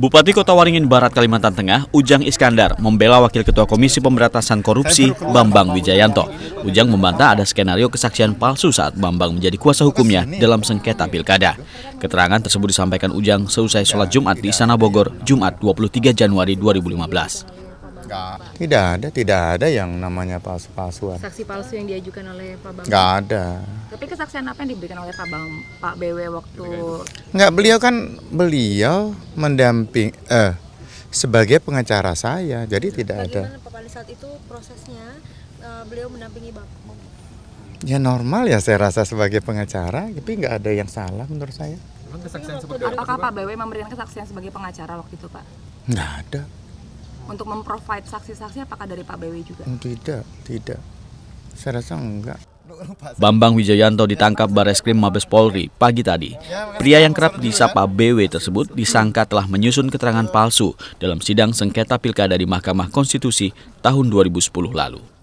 Bupati Kota Waringin Barat Kalimantan Tengah, Ujang Iskandar, membela Wakil Ketua Komisi Pemberantasan Korupsi, Bambang Wijayanto. Ujang membantah ada skenario kesaksian palsu saat Bambang menjadi kuasa hukumnya dalam sengketa pilkada. Keterangan tersebut disampaikan Ujang seusai sholat Jumat di Istana Bogor, Jumat 23 Januari 2015. Enggak. Tidak ada, tidak ada yang namanya palsu-palsuan. Saksi palsu yang diajukan oleh Pak Bambang? Enggak ada. Tapi kesaksian apa yang diberikan oleh Pak Bang Pak BW waktu Enggak, beliau kan beliau mendamping eh sebagai pengacara saya. Jadi tidak Bagaimana, ada. Bagaimana saat itu prosesnya eh, beliau mendampingi Bapak? Ya normal ya saya rasa sebagai pengacara, tapi nggak ada yang salah menurut saya. Apakah Pak BW memberikan kesaksian sebagai pengacara waktu itu Pak? Nggak ada untuk memprovide saksi-saksi apakah dari Pak BW juga? Tidak, tidak. Saya rasa enggak. Bambang Wijayanto ditangkap Bareskrim Mabes Polri pagi tadi. Pria yang kerap disapa BW tersebut disangka telah menyusun keterangan palsu dalam sidang sengketa pilkada di Mahkamah Konstitusi tahun 2010 lalu.